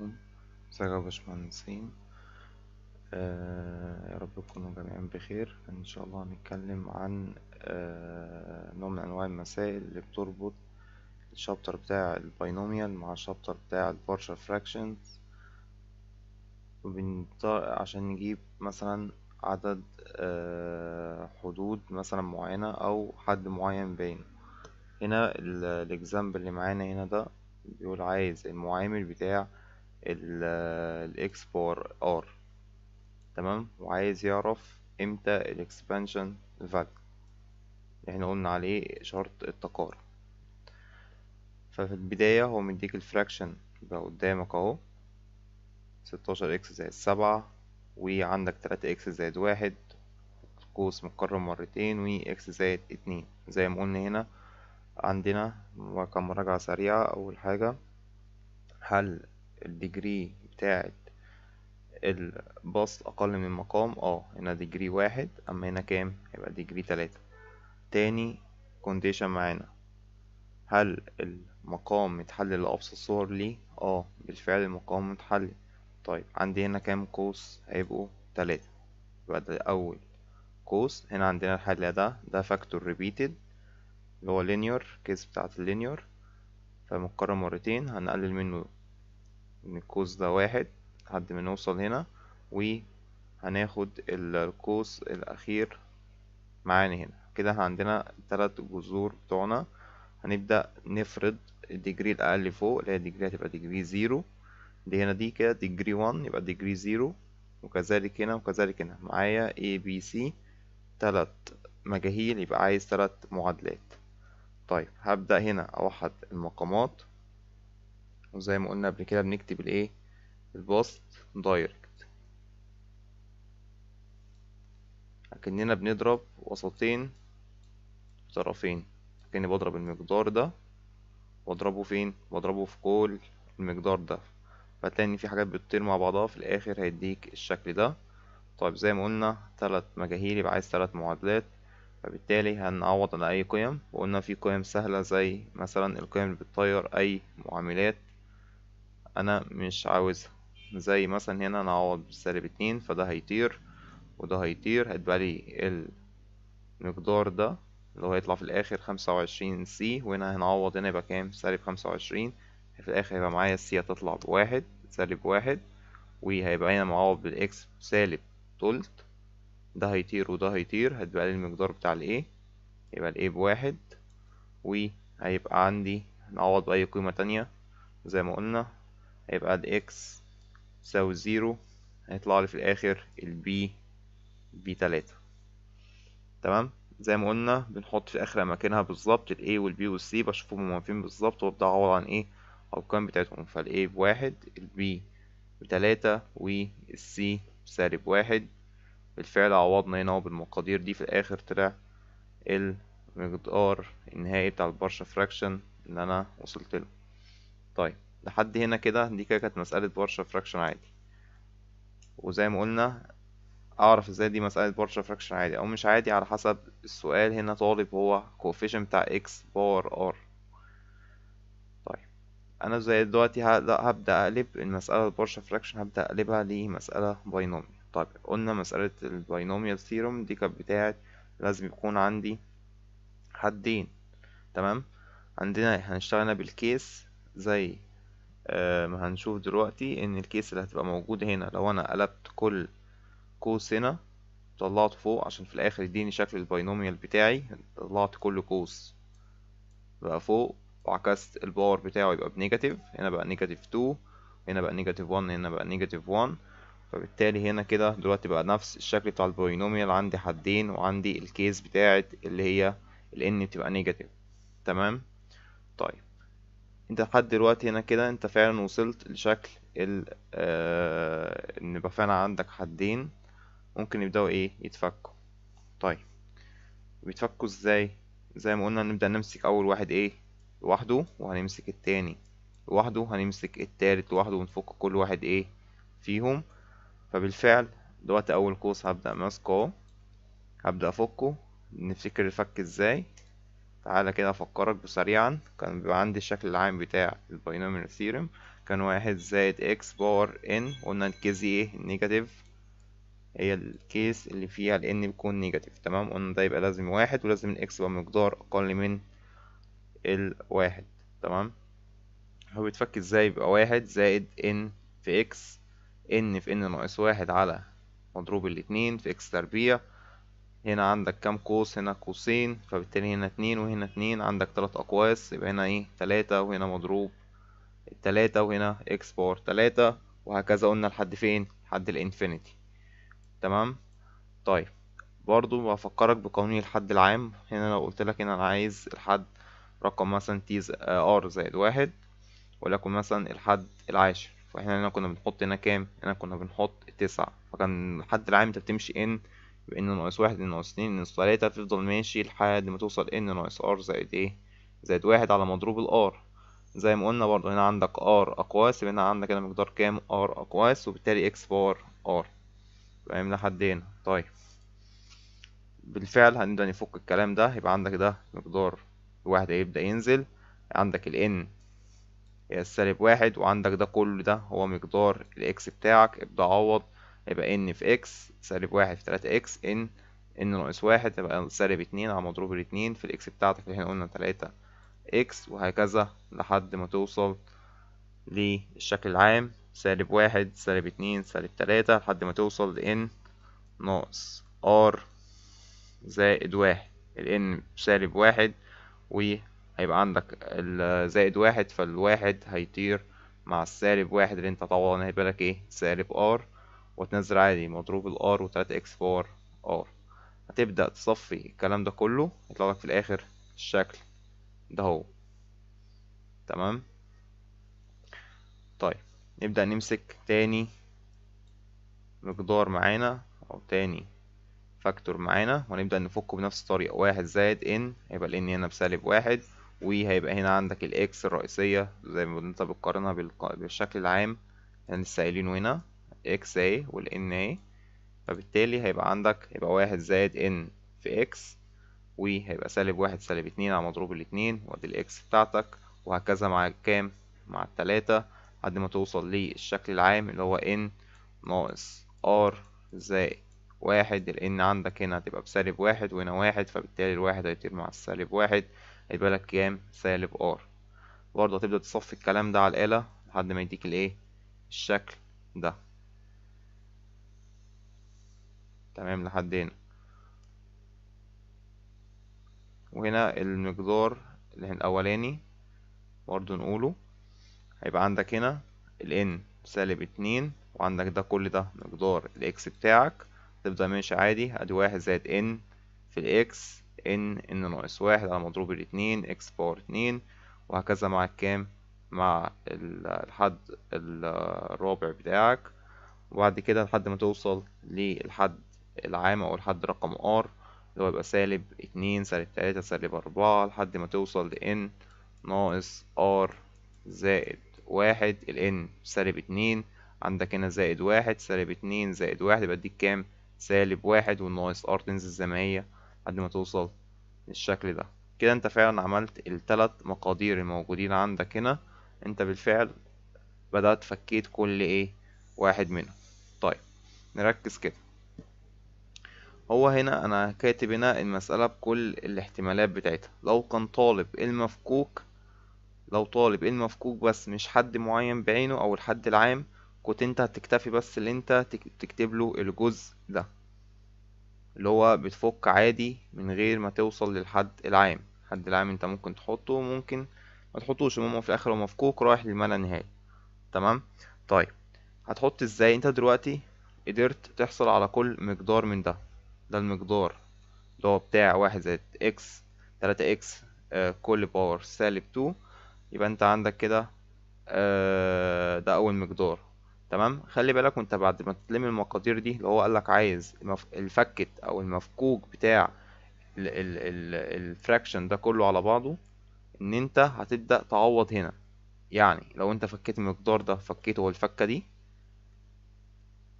عليكم ازيكم يا باشمهندسين آه، يا رب تكونوا جميعا بخير ان شاء الله هنتكلم عن آه، نوع من انواع المسائل اللي بتربط الشابتر بتاع الباينوميال مع الشابتر بتاع البارشال فراكشنز عشان نجيب مثلا عدد آه، حدود مثلا معينة او حد معين بين هنا الاكزامبل اللي معانا هنا ده بيقول عايز المعامل بتاع x بور ار تمام وعايز يعرف امتى الاكسبانشن فاليو اللي احنا قلنا عليه شرط التقارب ففي البداية هو مديك الفراكشن يبقى قدامك اهو ستاشر اكس زائد سبعة وعندك تلاتة اكس زائد واحد قوس متكرر مرتين و x زائد اتنين زي ما قلنا هنا عندنا كمراجعة سريعة أول حاجة هل الديجري بتاعة الباص أقل من مقام اه هنا ديجري واحد أما هنا كام هيبقى ديجري تلاتة تاني كونديشن معانا هل المقام متحلل لأبسط صور ليه اه بالفعل المقام متحلل طيب عندي هنا كام قوس هيبقوا تلاتة يبقى ده أول قوس هنا عندنا الحل ده ده فاكتور ريبيتد اللي هو لينير كيس بتاعة اللينير فمتكرر مرتين هنقلل منه ان القوس ده واحد لحد ما نوصل هنا وهناخد القوس الاخير معانا هنا كده احنا عندنا تلات جذور بتوعنا هنبدأ نفرض الديجري الأقل فوق اللي هي الديجري هتبقى ديجري زيرو دي هنا دي كده ديجري وان يبقى ديجري زيرو وكذلك هنا وكذلك هنا معايا اي بي سي تلات مجاهيل يبقى عايز تلات معادلات طيب هبدأ هنا أوحد المقامات وزي ما قلنا قبل كده بنكتب الايه الباست دايركت اكننا بنضرب وسطين طرفين اكني بضرب المقدار ده واضربه فين واضربه في كل المقدار ده فتلاقي ان في حاجات بتطير مع بعضها في الاخر هيديك الشكل ده طيب زي ما قلنا ثلاث مجاهيل يبقى عايز ثلاث معادلات فبالتالي هنعوض على اي قيم وقلنا في قيم سهله زي مثلا القيم اللي بتطير اي معاملات انا مش عاوزها زي مثلا هنا انا اعوض بسالب اتنين فده هيطير وده هيطير هيتبقى لي المقدار ده اللي هو هيطلع في الاخر خمسة وعشرين سي وهنا هنعوض هنا يبقى كام سالب خمسة وعشرين في الاخر هيبقى معايا السي هتطلع بواحد سالب واحد وهيبقى هنا معوض بالاكس سالب تلت ده هيطير وده هيطير هتبقى لي المقدار بتاع الايه يبقى الايه بواحد وهيبقى عندي نعوض بأي قيمة تانية زي ما قلنا هيبقى ال x تساوي زيرو هيطلع لي في الآخر ال b ب تلاتة تمام زي ما قلنا بنحط في آخر أماكنها بالظبط ال a وال b وال c بشوفهم هما فين بالظبط وأبدأ أعوض عن إيه الأرقام بتاعتهم فال a بواحد ال b بتلاتة وال c بسالب واحد بالفعل عوضنا هنا بالمقادير دي في الآخر طلع المقدار النهائي بتاع البارشا فراكشن اللي أنا وصلت له طيب لحد هنا كده دي كده كانت مسألة بورشة فراكشن عادي وزي ما قلنا اعرف ازاي دي مسألة بورشة فراكشن عادي او مش عادي على حسب السؤال هنا طالب هو coefficient بتاع x باور r طيب انا زي دلوقتي هبدأ اقلب المسألة بورشة فراكشن هبدأ اقلبها لمسألة باينوميال طيب قلنا مسألة الباينوميال ثيرم دي كانت بتاعت لازم يكون عندي حدين تمام عندنا إيه؟ هنشتغلنا بالكيس زي آه، هنشوف دلوقتي ان الكيس اللي هتبقى موجودة هنا لو انا قلبت كل كوس هنا طلعت فوق عشان في الاخر يديني شكل الباينوميال بتاعي طلعت كل كوس بقى فوق وعكست الباور بتاعه يبقى بنيجاتيف هنا بقى نيجاتيف 2 هنا بقى نيجاتيف 1 هنا بقى نيجاتيف 1 فبالتالي هنا كده دلوقتي بقى نفس الشكل بتاع الباينوميال عندي حدين وعندي الكيس بتاعت اللي هي الان بتبقى نيجاتيف تمام طيب انت لحد دلوقتي هنا كده انت فعلا وصلت لشكل ال آه ان يبقى فعلا عندك حدين ممكن يبداوا ايه يتفكوا طيب بيتفكوا ازاي زي ما قلنا نبدا نمسك اول واحد ايه لوحده وهنمسك التاني لوحده وهنمسك التالت لوحده ونفك كل واحد ايه فيهم فبالفعل دلوقتي اول قوس هبدا ماسكه هبدا افكه نفتكر الفك ازاي تعالى كده افكرك بسريعا كان بيبقى عندي الشكل العام بتاع الباينوميال ثيرم كان واحد زائد اكس باور ان قلنا الكيس ايه نيجاتيف هي الكيس اللي فيها الان بيكون نيجاتيف تمام قلنا ده يبقى لازم واحد ولازم الاكس يبقى مقدار اقل من الواحد تمام هو بيتفك ازاي يبقى واحد زائد ان في اكس ان في ان ناقص واحد على مضروب الاتنين في اكس تربيع هنا عندك كام قوس هنا قوسين فبالتالي هنا اتنين وهنا اتنين عندك تلات اقواس يبقى هنا ايه تلاتة وهنا مضروب تلاتة وهنا اكس باور تلاتة وهكذا قلنا لحد فين لحد الانفينيتي تمام طيب برضو بفكرك بقانون الحد العام هنا لو قلت لك هنا انا عايز الحد رقم مثلا تي ار آه، زائد واحد ولكن مثلا الحد العاشر فاحنا هنا كنا بنحط هنا كام هنا كنا بنحط تسعة فكان الحد العام انت بتمشي ان بإن ناقص واحد إن ناقص اتنين إن ناقص تلاتة تفضل ماشي لحد ما توصل إن ناقص ار زائد إيه زائد واحد على مضروب الار زي ما قلنا برضه هنا عندك ار أقواس يبقى هنا عندك هنا مقدار كام ار أقواس وبالتالي اكس بار ار فاهم لحد هنا طيب بالفعل هنبدأ نفك الكلام ده يبقى عندك ده مقدار الواحد هيبدأ ينزل عندك ال n هي السالب واحد وعندك ده كل ده هو مقدار الاكس بتاعك ابدأ عوض يبقى ان في اكس سالب واحد في تلاتة اكس ان ان ناقص واحد تبقى سالب اتنين على مضروب الاتنين في الاكس بتاعتك اللي احنا قلنا تلاتة اكس وهكذا لحد ما توصل للشكل العام سالب واحد سالب اتنين سالب تلاتة لحد ما توصل لان ناقص ار زائد واحد الان سالب واحد وهيبقى عندك زائد واحد فالواحد هيطير مع السالب واحد اللي انت طبعا هيبقى لك ايه سالب ار وتنزل عادي مضروب الار وتلاتة اكس بار ار هتبدأ تصفي الكلام ده كله يطلع لك في الاخر الشكل ده هو تمام طيب نبدأ نمسك تاني مقدار معانا او تاني فاكتور معانا ونبدأ نفكه بنفس الطريقة واحد زائد ان هيبقى الان هنا بسالب واحد وهيبقى هنا عندك الاكس الرئيسية زي ما انت بتقارنها بالشكل العام يعني لسه هنا اكس اهي والان اهي فبالتالي هيبقى عندك هيبقى واحد زائد ان في اكس وهيبقى سالب واحد سالب اتنين على مضروب الاتنين وادي الاكس بتاعتك وهكذا مع الكام مع التلاتة لحد ما توصل للشكل العام اللي هو ان ناقص ار زائد واحد لأن عندك هنا هتبقى بسالب واحد وهنا واحد فبالتالي الواحد هيطير مع السالب واحد هيبقى لك كام سالب ار برضه هتبدأ تصفي الكلام ده على الآلة لحد ما يديك الايه الشكل ده تمام لحد هنا وهنا المقدار اللي هنا الأولاني برضو نقوله هيبقى عندك هنا ال n سالب اتنين وعندك ده كل ده مقدار الاكس بتاعك تبدأ ماشي عادي ادي واحد زائد n في الاكس ان ان ناقص واحد على مضروب الاتنين اكس باور اتنين وهكذا مع الكام مع الحد الرابع بتاعك وبعد كده لحد ما توصل للحد العام أو لحد رقم R اللي هو يبقى سالب اتنين سالب تلاتة سالب أربعة لحد ما توصل لN ناقص R زائد واحد الN سالب اتنين عندك هنا زائد واحد سالب اتنين زائد واحد يبقى اديك كام سالب واحد والناقص R تنزل زي ما هي لحد ما توصل للشكل ده كده انت فعلا عملت التلات مقادير الموجودين عندك هنا انت بالفعل بدأت فكيت كل ايه واحد منهم طيب نركز كده هو هنا انا كاتب هنا المسألة بكل الاحتمالات بتاعتها لو كان طالب المفكوك لو طالب المفكوك بس مش حد معين بعينه او الحد العام كنت انت هتكتفي بس اللي انت تكتب له الجزء ده اللي هو بتفك عادي من غير ما توصل للحد العام الحد العام انت ممكن تحطه ممكن ما تحطوش المهم في الاخر هو مفكوك رايح للملا النهائي تمام طيب هتحط ازاي انت دلوقتي قدرت تحصل على كل مقدار من ده ده المقدار اللي هو بتاع واحد زائد اكس تلاتة اكس آه، كل باور سالب تو يبقى انت عندك كده آه، ده اول مقدار تمام خلي بالك وانت بعد ما تلم المقادير دي اللي هو قالك عايز الفكت او المفكوك بتاع الفراكشن ده كله على بعضه ان انت هتبدا تعوض هنا يعني لو انت فكيت المقدار ده فكيته والفكه دي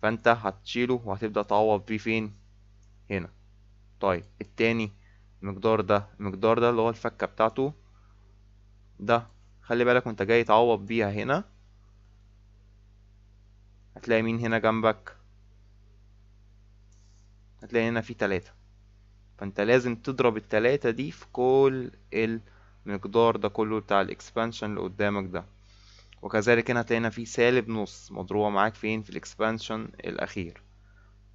فانت هتشيله وهتبدا تعوض بيه فين هنا طيب التاني المقدار ده المقدار ده اللي هو الفكة بتاعته ده خلي بالك وانت جاي تعوض بيها هنا هتلاقي مين هنا جنبك هتلاقي هنا في تلاتة فانت لازم تضرب التلاتة دي في كل المقدار ده كله بتاع الاكسبانشن اللي قدامك ده وكذلك هنا هتلاقي هنا في سالب نص مضروبة معاك فين في الاكسبانشن الاخير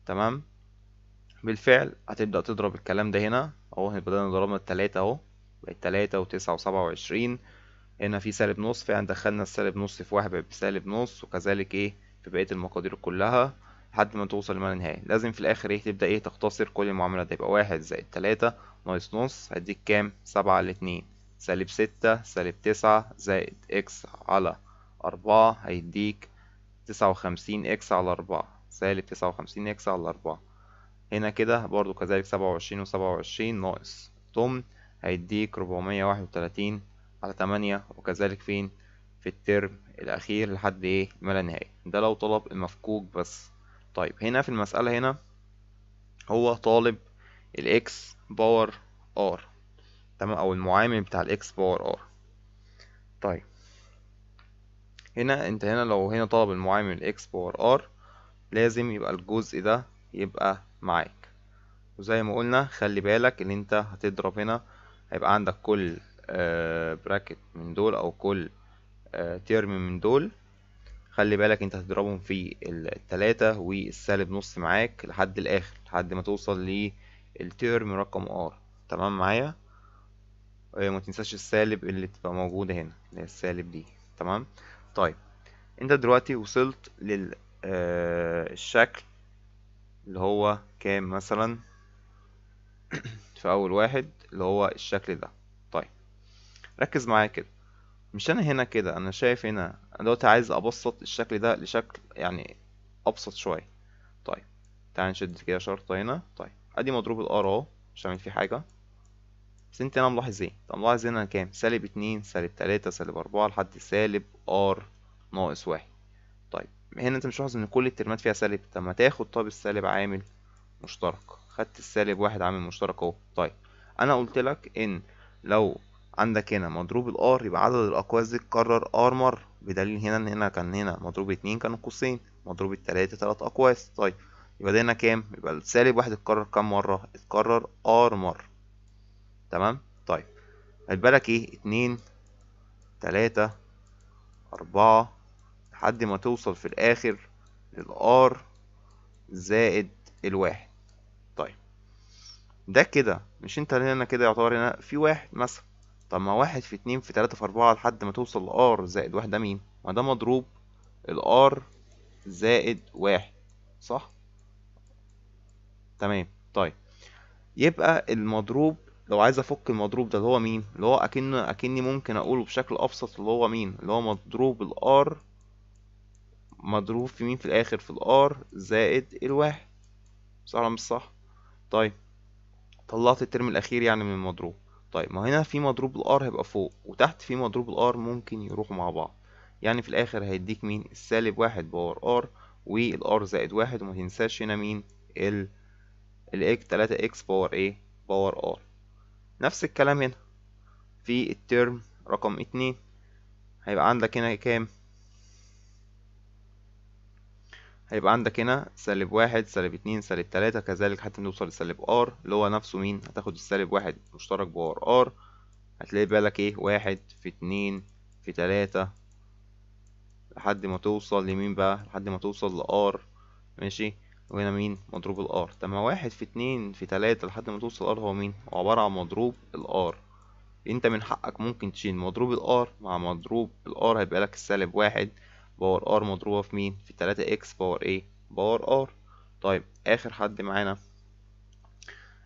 تمام بالفعل هتبدأ تضرب الكلام ده هنا اهو بدأنا ضربنا التلاتة اهو بقت تلاتة وتسعة وسبعة وعشرين هنا في سالب نص فعلا دخلنا السالب نص في واحد بقت بسالب نص وكذلك ايه في بقية المقادير كلها لحد ما توصل لما نهائي لازم في الاخر ايه تبدأ ايه تختصر كل المعاملة ده يبقى واحد زائد تلاتة ناقص نص هيديك كام سبعة على اتنين سالب ستة سالب تسعة زائد اكس على أربعة هيديك تسعة وخمسين اكس على أربعة سالب تسعة وخمسين اكس على أربعة هنا كده برضو كذلك سبعة وعشرين وسبعة وعشرين ناقص ثم هيديك ربعمية واحد وتلاتين على تمانية وكذلك فين في الترم الأخير لحد إيه ما لا نهاية ده لو طلب المفكوك بس طيب هنا في المسألة هنا هو طالب الإكس باور آر تمام أو المعامل بتاع الإكس باور آر طيب هنا أنت هنا لو هنا طلب المعامل الإكس باور آر لازم يبقى الجزء ده يبقى معاك وزي ما قلنا خلي بالك ان انت هتضرب هنا هيبقى عندك كل براكت آه، من دول او كل تيرم آه، من دول خلي بالك انت هتضربهم في التلاتة والسالب نص معاك لحد الاخر لحد ما توصل للتيرم رقم ار تمام معايا آه، ما تنساش السالب اللي تبقى موجودة هنا اللي السالب دي تمام طيب انت دلوقتي وصلت للشكل اللي هو كام مثلا في اول واحد اللي هو الشكل ده طيب ركز معايا كده مش انا هنا كده انا شايف هنا انا دلوقتي عايز ابسط الشكل ده لشكل يعني ابسط شويه طيب تعال نشد كده شرطه هنا طيب ادي مضروب الار اهو مش هعمل فيه حاجه بس انت هنا ملاحظ ايه طب ملاحظ هنا كام سالب اتنين سالب تلاتة سالب اربعة لحد سالب ار ناقص واحد طيب هنا انت مش لاحظ ان كل الترمات فيها سالب طب ما تاخد طب السالب عامل مشترك خدت السالب واحد عامل مشترك اهو طيب انا قلت لك ان لو عندك هنا مضروب الار يبقى عدد الاقواس دي اتكرر ار مره بدليل هنا ان هنا كان هنا مضروب اتنين كانوا قوسين مضروب التلاته تلات اقواس طيب يبقى ده هنا كام يبقى السالب واحد اتكرر كام مره اتكرر ار مره تمام طيب بالك ايه اتنين تلاته اربعه لحد ما توصل في الاخر للار زائد الواحد طيب ده كده مش انت هنا كده يعتبر هنا في واحد مثلا طب ما واحد في اتنين في تلاتة في اربعة لحد ما توصل لار زائد واحد ده مين ما ده مضروب الار زائد واحد صح تمام طيب يبقى المضروب لو عايز افك المضروب ده اللي هو مين اللي هو اكن اكني ممكن اقوله بشكل ابسط اللي هو مين اللي هو مضروب الار مضروب في مين في الاخر في الار زائد الواحد صح ولا مش صح طيب طلعت الترم الاخير يعني من المضروب طيب ما هنا في مضروب الار هيبقى فوق وتحت في مضروب الار ممكن يروحوا مع بعض يعني في الاخر هيديك مين السالب واحد باور ار والار زائد واحد وما تنساش هنا مين ال الاكس 3 اكس باور ايه باور ار نفس الكلام هنا في الترم رقم اتنين هيبقى عندك هنا كام هيبقى عندك هنا سالب واحد سالب اتنين سالب تلاتة كذلك حتى نوصل لسالب ار اللي هو نفسه مين هتاخد السالب واحد مشترك بار ار هتلاقي بالك ايه واحد في اتنين في تلاتة لحد ما توصل لمين بقى لحد ما توصل لار ماشي وهنا مين مضروب الار طب ما واحد في اتنين في تلاتة لحد ما توصل ار هو مين هو عبارة عن مضروب الار انت من حقك ممكن تشيل مضروب الار مع مضروب الار هيبقى لك السالب واحد باور ار مضروبة في مين في تلاتة اكس باور ايه باور ار طيب اخر حد معانا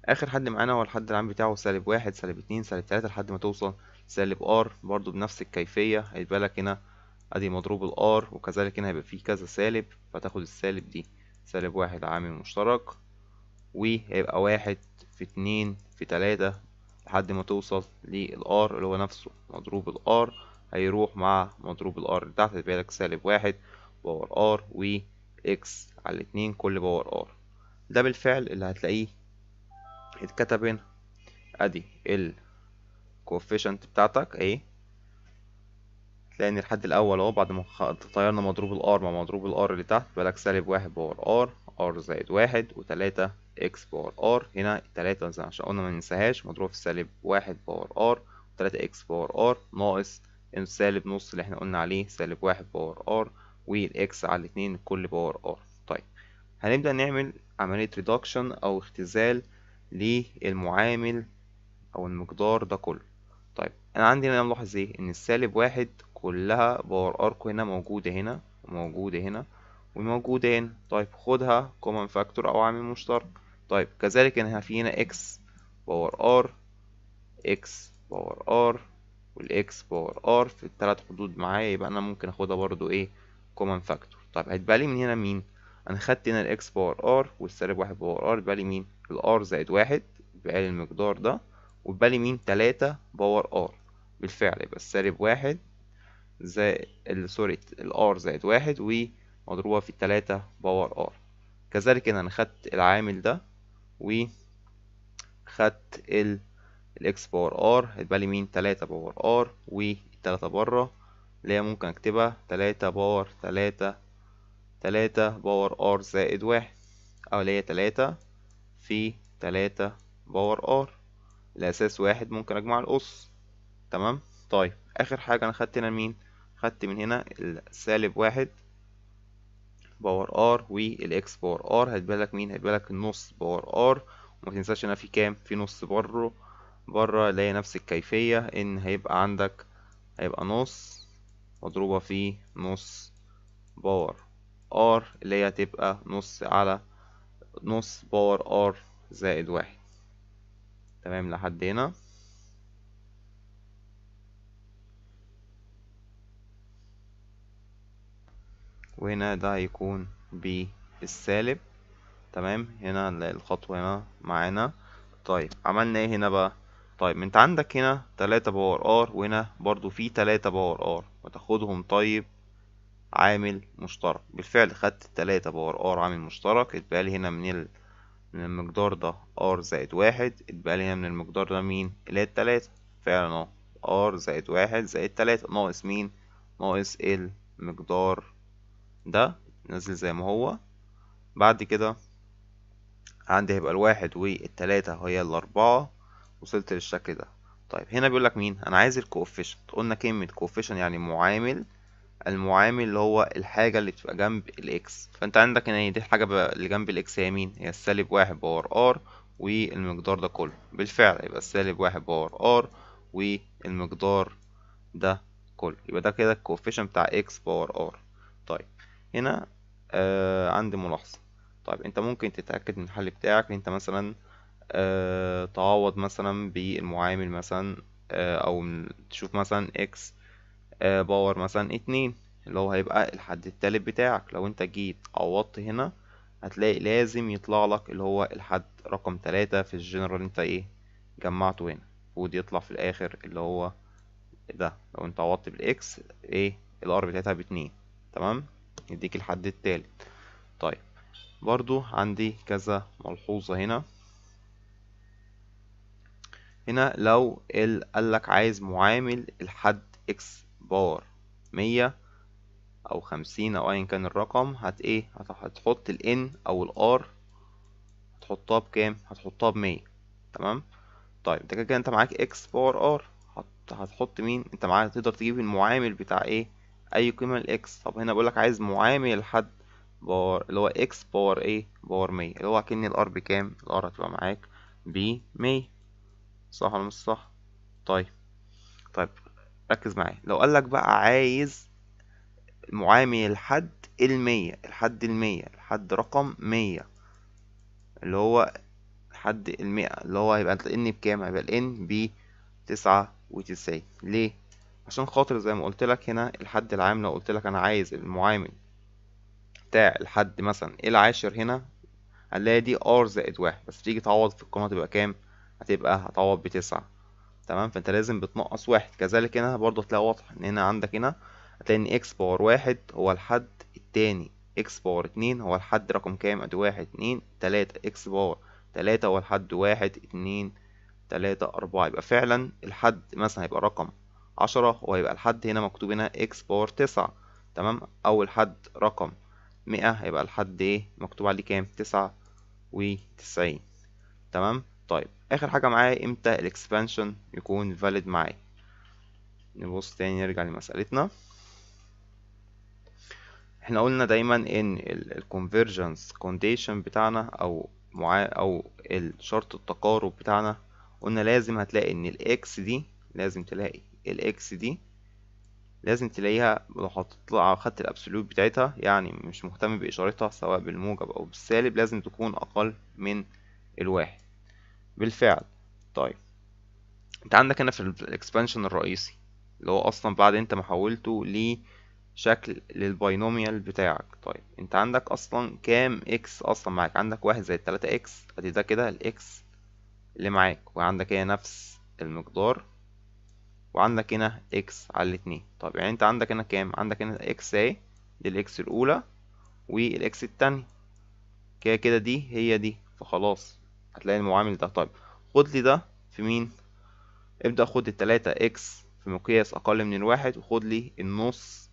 اخر حد معانا هو الحد العام بتاعه سالب واحد سالب اتنين سالب تلاتة لحد ما توصل سالب ار برضو بنفس الكيفية هيبقى لك هنا ادي مضروب الار وكذلك هنا هيبقى فيه كذا سالب فتاخد السالب دي سالب واحد عامل مشترك وهيبقى واحد في اتنين في تلاتة لحد ما توصل للار اللي هو نفسه مضروب الار هيروح مع مضروب الار اللي تحت هيبقى لك سالب واحد باور ار و اكس على الاتنين كل باور ار ده بالفعل اللي هتلاقيه اتكتب هنا ادي الكوفيشنت بتاعتك اهي تلاقي ان الحد الاول اهو بعد ما طيرنا مضروب الار مع مضروب الار اللي تحت لك سالب واحد باور ار ار زائد واحد وتلاتة اكس باور ار هنا التلاتة زي ما قلنا ما ننساهاش مضروب في سالب واحد باور ار وتلاتة اكس باور ار ناقص سالب نص اللي احنا قلنا عليه سالب واحد باور ار والاكس على الاتنين كل باور ار طيب هنبدأ نعمل عملية ريدكشن او اختزال للمعامل او المقدار ده كله طيب انا عندي هنا ملاحظ ايه ان السالب واحد كلها باور ار هنا موجودة هنا وموجودة هنا وموجودة هنا طيب خدها كومن فاكتور او عامل مشترك طيب كذلك هنا في هنا اكس باور ار اكس باور ار والاكس باور ار في الثلاث حدود معايا يبقى انا ممكن اخدها برضو ايه كومن فاكتور طب هيتبقى لي من هنا مين انا خدت هنا الاكس باور ار والسالب واحد باور ار يبقى لي مين الار زائد واحد يبقى لي المقدار ده ويبقى لي مين تلاتة باور ار بالفعل يبقى السالب واحد زائد سوري الار زائد واحد ومضروبة في تلاتة باور ار كذلك انا خدت العامل ده وخدت ال الاكس باور ار لي مين تلاتة باور ار والتلاتة بره اللي هي ممكن اكتبها تلاتة باور تلاتة تلاتة باور ار زائد واحد او اللي هي تلاتة في تلاتة باور ار الاساس واحد ممكن اجمع الاس تمام طيب اخر حاجة انا خدت هنا مين خدت من هنا السالب واحد باور ار والاكس باور ار هتبقى لك مين هتبقى لك النص باور ار وما تنساش في كام في نص بره بره اللي هي نفس الكيفية ان هيبقى عندك هيبقى نص مضروبة في نص باور ار اللي هي تبقى نص على نص باور ار زائد واحد تمام لحد هنا وهنا ده هيكون بالسالب تمام هنا الخطوة هنا معانا طيب عملنا ايه هنا بقى طيب انت عندك هنا تلاتة باور ار وهنا برضو في تلاتة باور ار وتاخدهم طيب عامل مشترك بالفعل خدت 3 باور ار عامل مشترك اتبقى لي هنا من من المقدار ده ار زائد واحد اتبقى لي هنا من المقدار ده مين اللي هي التلاتة فعلا اه ار زائد واحد زائد تلاتة ناقص مين ناقص المقدار ده نزل زي ما هو بعد كده عندي هيبقى الواحد والتلاتة هي الأربعة وصلت للشكل ده طيب هنا بيقول لك مين انا عايز الكوفيشنت قلنا كلمه كوفيشنت يعني معامل المعامل اللي هو الحاجه اللي بتبقى جنب الاكس فانت عندك هنا إيه؟ دي الحاجه اللي جنب الاكس هي مين هي السالب واحد باور ار والمقدار ده كله بالفعل يبقى السالب واحد باور ار والمقدار ده كله يبقى ده كده الكوفيشنت بتاع اكس باور ار طيب هنا آه عندي ملاحظه طيب انت ممكن تتاكد من الحل بتاعك انت مثلا آه، تعوض مثلا بالمعامل مثلا آه، او تشوف مثلا اكس آه، باور مثلا اتنين اللي هو هيبقى الحد التالت بتاعك لو انت جيت عوضت هنا هتلاقي لازم يطلع لك اللي هو الحد رقم تلاتة في الجنرال انت ايه جمعته هنا ودي يطلع في الاخر اللي هو ده لو انت عوضت بالاكس ايه الار بتاعتها باتنين تمام يديك الحد التالت طيب برضو عندي كذا ملحوظة هنا هنا لو ال قال لك عايز معامل الحد اكس بار مية او خمسين او ايا كان الرقم هت ايه هتحط ال n او ال r هتحطها بكام هتحطها بمية تمام طيب انت كده انت معاك اكس باور ار هتحط مين انت معاك تقدر تجيب المعامل بتاع ايه اي قيمه لاكس طب هنا بقول لك عايز معامل الحد بار اللي هو اكس باور ايه باور مية اللي هو كأن الار بكام الار هتبقى معاك ب صح ولا مش صح طيب طيب ركز معايا لو قالك بقى عايز معامل الحد المية الحد المية الحد رقم مية اللي هو الحد المئة اللي هو هيبقى ال بكام هيبقى ال n ب تسعة وتسعين ليه عشان خاطر زي ما قلت لك هنا الحد العام لو قلت لك انا عايز المعامل بتاع الحد مثلا العاشر هنا هنلاقي دي ار زائد واحد بس تيجي تعوض في القناة تبقى كام هتبقى هتعوض بتسعة تمام فانت لازم بتنقص واحد كذلك هنا برضو هتلاقي واضح ان هنا عندك هنا هتلاقي ان اكس باور واحد هو الحد التاني اكس باور اتنين هو الحد رقم كام ادي واحد اتنين تلاتة اكس باور تلاتة هو الحد واحد اتنين تلاتة أربعة يبقى فعلا الحد مثلا هيبقى رقم عشرة هو هيبقى الحد هنا مكتوب هنا اكس باور تسعة تمام او الحد رقم مئة هيبقى الحد ايه مكتوب عليه كام تسعة وتسعين تمام طيب اخر حاجه معايا امتى الاكسبانشن يكون فاليد معايا نبص تاني نرجع لمسألتنا احنا قلنا دايما ان الكونفرجنس كونديشن بتاعنا او معا او الشرط التقارب بتاعنا قلنا لازم هتلاقي ان الاكس دي لازم تلاقي الاكس دي لازم تلاقيها لو هتطلع على خط الابسولوت بتاعتها يعني مش مهتم باشارتها سواء بالموجب او بالسالب لازم تكون اقل من الواحد بالفعل طيب انت عندك هنا في الاكسبانشن الرئيسي اللي هو اصلا بعد انت ما حولته لشكل للباينوميال بتاعك طيب انت عندك اصلا كام اكس اصلا معاك عندك واحد زائد تلاتة اكس ادي ده كده الاكس اللي معاك وعندك هي نفس المقدار وعندك هنا اكس على الاتنين طيب يعني انت عندك هنا كام عندك هنا اكس اهي دي الاكس الاولى والاكس التانية كده كده دي هي دي فخلاص هتلاقي المعامل ده طيب خد لي ده في مين ابدأ خد التلاتة اكس في مقياس اقل من الواحد وخد لي النص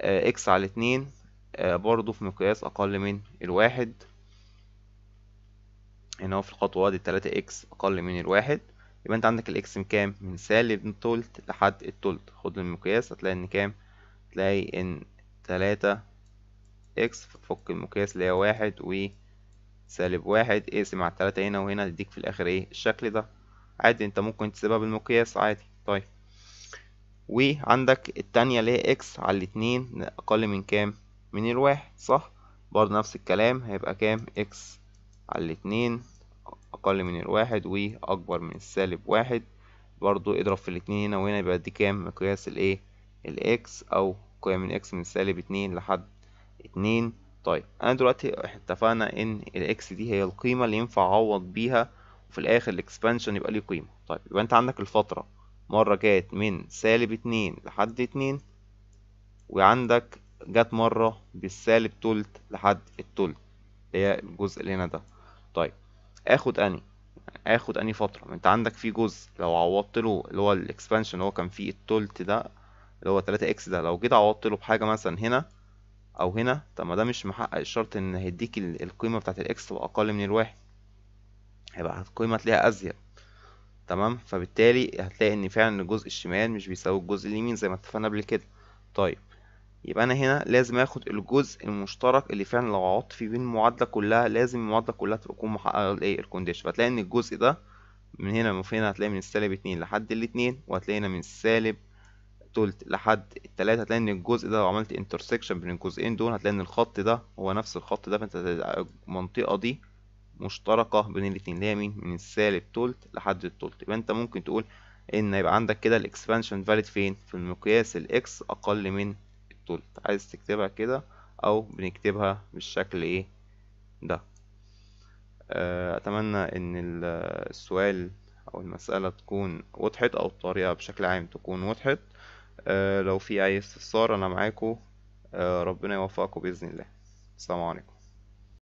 اكس آه، على اتنين آه، برضو في مقياس اقل من الواحد هنا في الخطوة دي التلاتة اكس اقل من الواحد يبقى انت عندك الاكس من كام من سالب التلت لحد التلت خد المقياس هتلاقي ان كام تلاقي ان تلاتة اكس فك المقياس اللي هي واحد و سالب واحد اقسم على التلاتة هنا وهنا تديك في الآخر ايه الشكل ده عادي انت ممكن تسيبها بالمقياس عادي طيب وعندك التانية اللي هي اكس على الاتنين أقل من كام من الواحد صح برضه نفس الكلام هيبقى كام اكس على الاتنين أقل من الواحد وأكبر من السالب واحد برضه اضرب في الاتنين هنا وهنا يبقى دي كام مقياس الايه الاكس أو قيم من اكس من سالب اتنين لحد اتنين طيب انا دلوقتي احنا اتفقنا ان الاكس دي هي القيمه اللي ينفع اعوض بيها وفي الاخر الاكسبانشن يبقى ليه قيمه طيب يبقى انت عندك الفتره مره جت من سالب اتنين لحد اتنين وعندك جت مره بالسالب تلت لحد التلت اللي هي الجزء اللي هنا ده طيب اخد اني اخد اني فتره انت عندك في جزء لو عوضت له اللي هو الاكسبانشن اللي هو كان فيه التلت ده اللي هو 3 اكس ده لو جيت عوضت له بحاجه مثلا هنا او هنا طب ما ده مش محقق الشرط ان هيديك القيمه بتاعت الاكس تبقى اقل من الواحد هيبقى القيمه هتلاقيها ازيد تمام فبالتالي هتلاقي ان فعلا الجزء الشمال مش بيساوي الجزء اليمين زي ما اتفقنا قبل كده طيب يبقى انا هنا لازم اخد الجزء المشترك اللي فعلا لو عوضت فيه بين المعادله كلها لازم المعادله كلها تكون محققه الايه الكونديشن فتلاقي ان الجزء ده من هنا من هنا هتلاقي من السالب اتنين لحد الاتنين وهتلاقي هنا من السالب التول لحد التلاتة هتلاقي ان الجزء ده لو عملت انترسكشن بين الجزئين دول هتلاقي ان الخط ده هو نفس الخط ده فانت المنطقة دي مشتركة بين الاتنين اللي هي مين من السالب تلت لحد التلت يبقى انت ممكن تقول ان يبقى عندك كده الاكسبانشن فاليد فين في المقياس الاكس اقل من التلت عايز تكتبها كده او بنكتبها بالشكل ايه ده آه، اتمنى ان السؤال او المسألة تكون وضحت او الطريقة بشكل عام تكون وضحت آه، لو في اي استفسار انا معاكم آه، ربنا يوفقكم باذن الله السلام عليكم